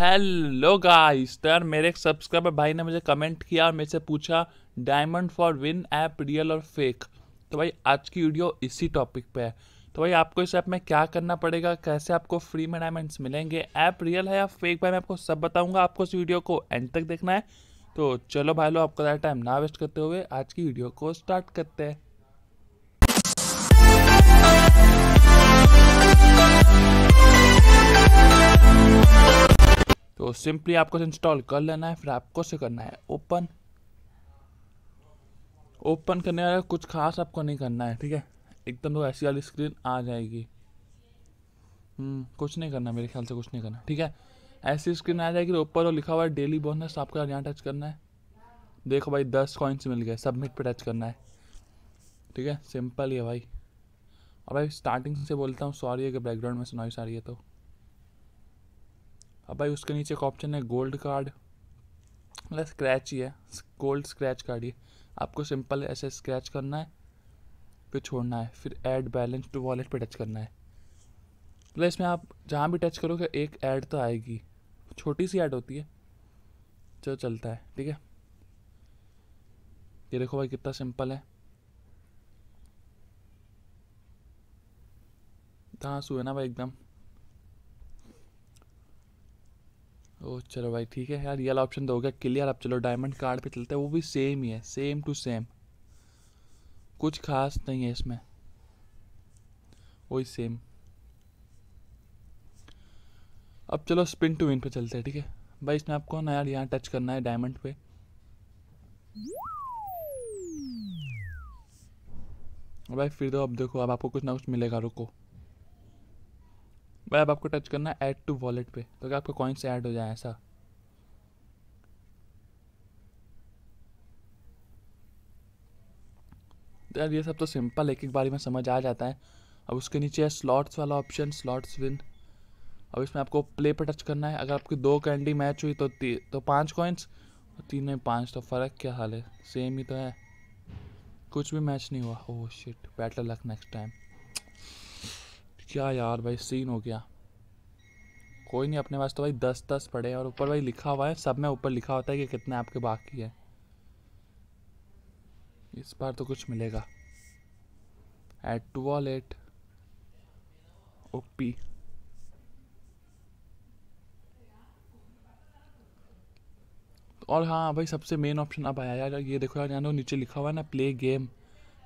hello guys तो यार मेरे एक सब्सक्राइबर भाई ने मुझे कमेंट किया और मेरे से पूछा diamond for win app real और फेक तो भाई आज की वीडियो इसी टॉपिक पे है तो भाई आपको इस ऐप में क्या करना पड़ेगा कैसे आपको फ्री में डायमंड्स मिलेंगे ऐप रियल है या फेक भाई मैं आपको सब बताऊंगा आपको इस वीडियो को एंड तक देखना है तो चलो भाई लोग आपका ज़्यादा टाइम ना वेस्ट करते हुए आज की वीडियो को स्टार्ट करते हैं तो सिंपली आपको इंस्टॉल कर लेना है फिर आपको से करना है ओपन ओपन करने वाला कुछ खास आपको नहीं करना है ठीक है एकदम तो ऐसी वाली स्क्रीन आ जाएगी हम्म, कुछ नहीं करना मेरे ख्याल से कुछ नहीं करना ठीक है ऐसी स्क्रीन आ जाएगी ऊपर और तो लिखा हुआ है डेली बोनस आपको यहाँ टच करना है देखो भाई दस कॉइन्स मिल गए सबमिट पे टच करना है ठीक है सिंपल ही है भाई और भाई स्टार्टिंग से बोलता हूँ सॉरी है कि बैकग्राउंड में सुनाई सारी है तो अब भाई उसके नीचे एक ऑप्शन है गोल्ड कार्ड मतलब स्क्रैच ही है गोल्ड स्क्रैच कार्ड ही आपको सिंपल ऐसे स्क्रैच करना है फिर छोड़ना है फिर ऐड बैलेंस टू वॉलेट पे टच करना है मतलब इसमें आप जहाँ भी टच करोगे एक ऐड तो आएगी छोटी सी ऐड होती है जो चलता है ठीक है ये देखो भाई कितना सिंपल है कहाँ सुना ना भाई एकदम तो चलो भाई ठीक है यार रियल ऑप्शन तो हो गया क्लियर अब चलो डायमंड कार्ड पे चलते हैं वो भी सेम ही है सेम टू सेम कुछ खास नहीं है इसमें वही सेम अब चलो स्पिन टू विन पे चलते हैं ठीक है भाई इसमें आपको ना यार यहाँ टच करना है डायमंड पे भाई फिर दो तो अब देखो अब आपको कुछ ना कुछ मिलेगा रुको भाई अब आपको टच करना है ऐड टू वॉलेट पे तो क्या आपका कॉइन्स ऐड हो जाए ऐसा यार ये सब तो सिंपल एक एक बारी में समझ आ जाता है अब उसके नीचे है स्लॉट्स वाला ऑप्शन स्लॉट्स विन अब इसमें आपको प्ले पर टच करना है अगर आपकी दो कैंडी मैच हुई तो ती, तो पाँच कॉइन्स तीन में पाँच तो फ़र्क क्या हाल है सेम ही तो है कुछ भी मैच नहीं हुआ oh shit better luck next time क्या यार भाई सीन हो गया कोई नहीं अपने पास तो भाई दस दस पड़े और ऊपर भाई लिखा हुआ है सब में ऊपर लिखा होता है कि कितने आपके बाकी है इस बार तो कुछ मिलेगा एट टू वॉल एट ओ पी और हाँ भाई सबसे मेन ऑप्शन अब आया यार ये देखो यार यहाँ तो नीचे लिखा हुआ है ना प्ले गेम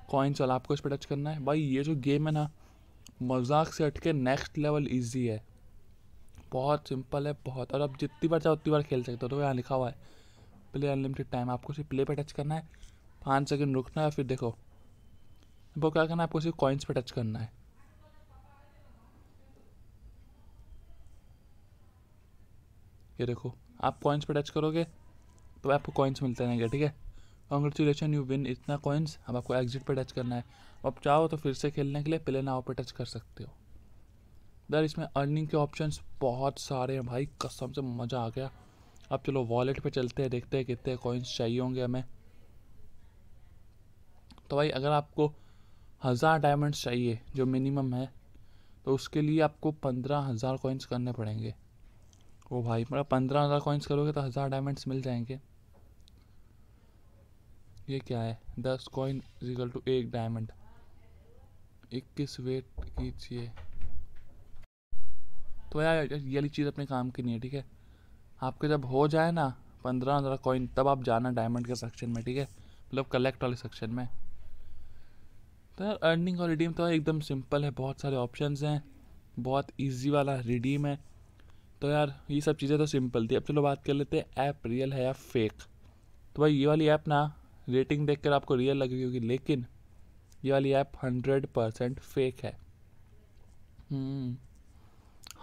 कॉइन्स वाला आपको इस पर टच करना है भाई ये जो गेम है ना मजाक से हट के नेक्स्ट लेवल ईजी है बहुत सिंपल है बहुत और आप जितनी बार चाहो उतनी बार खेल सकते हो तो यहाँ लिखा हुआ है प्ले अनलिमिटेड टाइम आपको सिर्फ प्ले पे टच करना है पाँच सेकेंड रुकना है फिर देखो वो क्या करना है आपको सिर्फ कॉइन्स पे टच करना है ये देखो आप कॉइन्स पे टच करोगे तो आपको कॉइन्स मिलते रहेंगे ठीक है कॉन्ग्रेचुलेशन यू विन इतना कॉइन्स अब आपको एग्जिट पर टच करना है आप चाहो तो फिर से खेलने के लिए प्ले नाव पर टच कर सकते हो दर इसमें अर्निंग के ऑप्शन बहुत सारे हैं भाई कसम से मज़ा आ गया अब चलो वॉलेट पे चलते हैं देखते हैं कितने कॉइन्स चाहिए होंगे हमें तो भाई अगर आपको हज़ार डायमंड्स चाहिए जो मिनिमम है तो उसके लिए आपको पंद्रह हज़ार कॉइन्स करने पड़ेंगे ओ भाई मतलब पंद्रह हज़ार कॉइन्स करोगे तो हज़ार डायमंड्स मिल जाएंगे ये क्या है दस कॉइन इजिकल टू एक डायमंड इक्कीस वेट कीजिए तो यार ये वाली चीज़ अपने काम की नहीं है ठीक है आपके जब हो जाए ना पंद्रह पंद्रह कॉइन तब आप जाना डायमंड के सेक्शन में ठीक है मतलब कलेक्ट वाले सेक्शन में तो यार अर्निंग और रिडीम तो एकदम सिंपल है बहुत सारे ऑप्शंस हैं बहुत इजी वाला रिडीम है तो यार ये सब चीज़ें तो सिंपल थी अब चलो बात कर लेते हैं ऐप रियल है या फेक तो भाई ये वाली ऐप ना रेटिंग देखकर आपको रियल लग रही होगी लेकिन ये वाली ऐप हंड्रेड परसेंट फेक है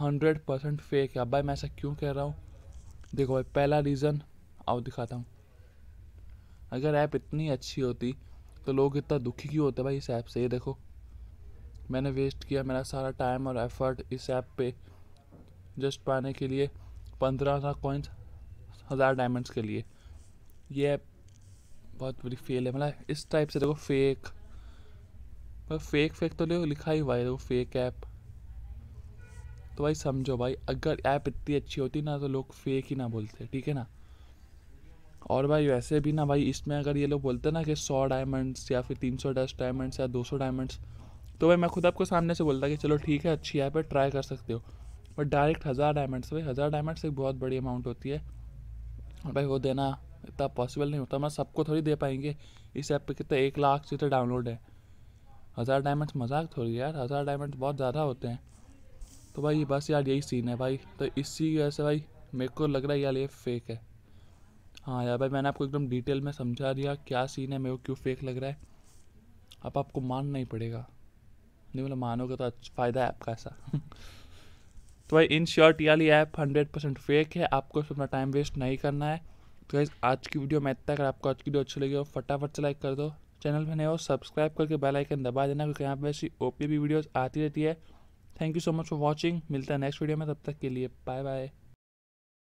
हंड्रेड परसेंट फेक है अब भाई मैं ऐसा क्यों कह रहा हूँ देखो भाई पहला रीज़न आओ दिखाता हूँ अगर ऐप इतनी अच्छी होती तो लोग इतना दुखी क्यों होते भाई इस ऐप से ये देखो मैंने वेस्ट किया मेरा सारा टाइम और एफर्ट इस ऐप पे जस्ट पाने के लिए पंद्रह हज़ार कॉइंस हज़ार डायमंड्स के लिए ये ऐप बहुत बड़ी फेल है मतलब इस टाइप से देखो फेक मतलब फेक फेक तो देखो लिखा ही हुआ है देखो फेक ऐप तो भाई समझो भाई अगर ऐप इतनी अच्छी होती ना तो लोग फेक ही ना बोलते ठीक है ना और भाई वैसे भी ना भाई इसमें अगर ये लोग बोलते ना कि सौ डायमंड्स या फिर तीन सौ दस डायमंड्स या दो सौ डायमंड्स तो भाई मैं खुद आपको सामने से बोलता कि चलो ठीक है अच्छी ऐप है ट्राई कर सकते हो बट डायरेक्ट हज़ार डायमंड्स भाई हज़ार डायमंड्स एक बहुत बड़ी अमाउंट होती है भाई वो देना इतना पॉसिबल नहीं होता मैं सबको थोड़ी दे पाएंगे इस ऐप पे कितना एक लाख से तो डाउनलोड है हज़ार डायमंड्स मजाक थोड़ी यार हज़ार डायमंड्स बहुत ज़्यादा होते हैं तो भाई बस यार यही सीन है भाई तो इसी वजह से भाई मेरे को लग रहा है यार ये फेक है हाँ यार भाई मैंने आपको एकदम डिटेल में समझा दिया क्या सीन है मेरे को क्यों फेक लग रहा है अब आपको मानना ही पड़ेगा नहीं मतलब मानोगे तो अच्छा फ़ायदा है आपका ऐसा तो भाई इन शॉर्ट ये ऐप हंड्रेड परसेंट फेक है आपको उसमें अपना टाइम वेस्ट नहीं करना है तो गाइज़ आज की वीडियो मैं इतना अगर आपको आज की वीडियो अच्छी लगी हो फटाफट से लाइक कर दो चैनल नए हो सब्सक्राइब करके बेल आइकन दबा देना क्योंकि यहाँ पे ऐसी ओ पी वीडियोज़ आती रहती है thank you so much for watching मिलता है नेक्स्ट वीडियो में तब तक के लिए बाय बाय